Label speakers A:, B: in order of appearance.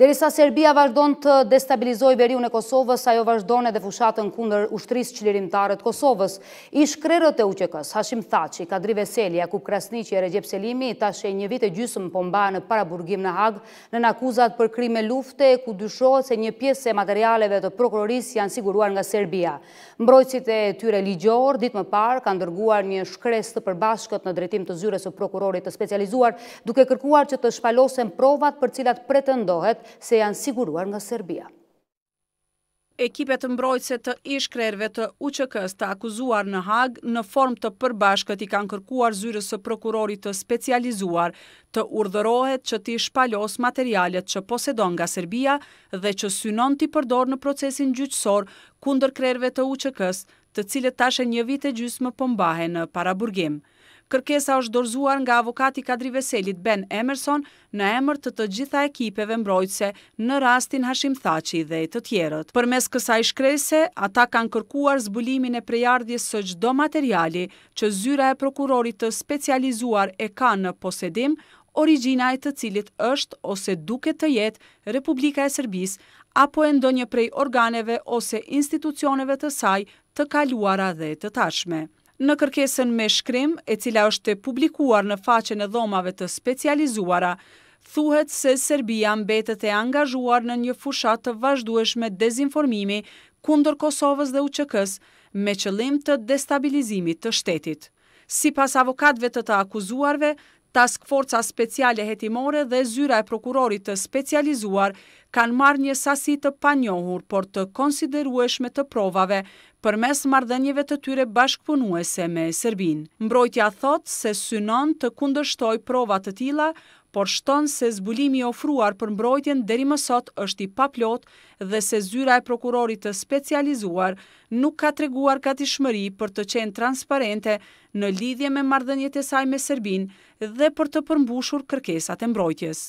A: Derisa Serbia vazhdon të destabilizoj veriun e Kosovës, ajo vazhdon edhe fushatën kundër ushtrisë qilirimtarët Kosovës. I shkrerët e uqekës, Hashim Thaci, Kadri Veseli, Jakub Krasnici e Regjep Selimi, ta shë një vit e gjysëm pomba në paraburgim në Hagë, në nakuzat për krime lufte, ku dyshohet se një pjesë e materialeve të prokuroris janë siguruar nga Serbia. Mbrojcit e tyre ligjor, ditë më parë, kanë dërguar një shkres të përbashkët në drejtim të zyres e prokurorit të specializuar, duke kërkuar që të shpalosen provat për cilat pretendohet se janë siguruar nga Serbia.
B: Ekipet të të ishkrerve të UQK-s të akuzuar në hagë në form të përbashkët i kanë kërkuar zyrës së prokurorit të specializuar të urdhërohet që ti shpalos materialet që posedon nga Serbia dhe që synon ti përdor në procesin gjyqësor kundër krerve të UQK-s të cilët tashe një vite gjysë më pëmbahe po në paraburgim. Kërkesa është dorzuar nga avokati Kadri Veselit Ben Emerson në emër të të gjitha ekipeve mbrojtëse në rastin Hashim Thaci dhe të tjerët. Për mes kësa i shkrese, ata kanë kërkuar zbulimin e prejardhje së gjdo materiali që zyra e prokurorit të specializuar e ka në posedim, origina e të cilit është ose duke të jetë Republika e Serbis, apo e ndonjë prej organeve ose institucioneve të saj të kaluara dhe të tashme në kërkesën me shkrim e cila është të publikuar në faqen e dhomave të specializuara, thuhet se Serbia mbetët e angazhuar në një fushat të me dezinformimi kundër Kosovës dhe UQK-s me qëllim të destabilizimit të shtetit. Si pas avokatve të të akuzuarve, task forca speciale hetimore dhe zyra e prokurorit të specializuar kanë marrë një sasi të panjohur, por të konsiderueshme të provave për mes mardënjeve të tyre bashkëpunuese me Serbin. Mbrojtja thot se synon të kundështoj provat të tila, por shton se zbulimi ofruar për mbrojtjen deri mësot është i paplot dhe se zyra e prokurorit të specializuar nuk ka treguar ka të shmëri për të qenë transparente në lidhje me mardënjet e saj me Serbin dhe për të përmbushur kërkesat e mbrojtjes.